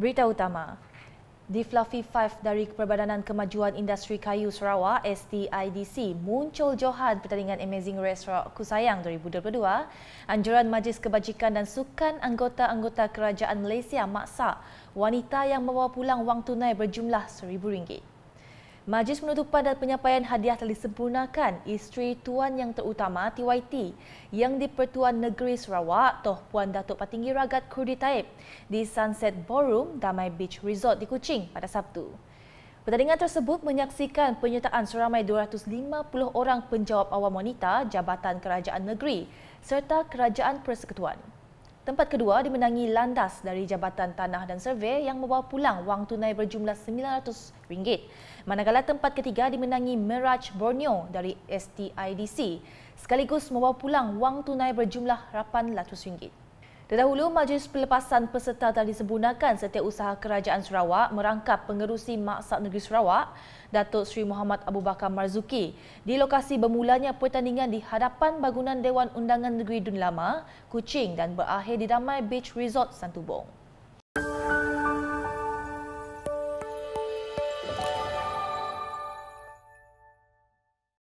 Berita utama. Di Fluffy 5 dari Perbadanan Kemajuan Industri Kayu Sarawak, STIDC, muncul Johan Pertandingan Amazing Race Rock Kusayang 2022. Anjuran Majlis Kebajikan dan Sukan Anggota-Anggota Kerajaan Malaysia maksa wanita yang membawa pulang wang tunai berjumlah RM1,000. Majlis penutupan dan penyampaian hadiah telah disempurnakan isteri Tuan Yang Terutama TYT yang di-Pertuan Negeri Sarawak Toh Puan Datuk Patinggi Ragat Kurdi Taib di Sunset Ballroom Damai Beach Resort di Kuching pada Sabtu. Pertandingan tersebut menyaksikan penyertaan seramai 250 orang penjawab awam wanita Jabatan Kerajaan Negeri serta Kerajaan Persekutuan. Tempat kedua dimenangi landas dari Jabatan Tanah dan Survei yang membawa pulang wang tunai berjumlah RM900. Manakala tempat ketiga dimenangi Mirage Borneo dari STIDC sekaligus membawa pulang wang tunai berjumlah RM800. Terdahulu, Majlis Pelepasan Peserta telah Tali setiap usaha Kerajaan Sarawak merangkap pengerusi Maksat Negeri Sarawak, Datuk Seri Muhammad Abu Bakar Marzuki, di lokasi bermulanya pertandingan di hadapan bangunan Dewan Undangan Negeri Dun Lama, Kuching dan berakhir di Damai Beach Resort Santubong.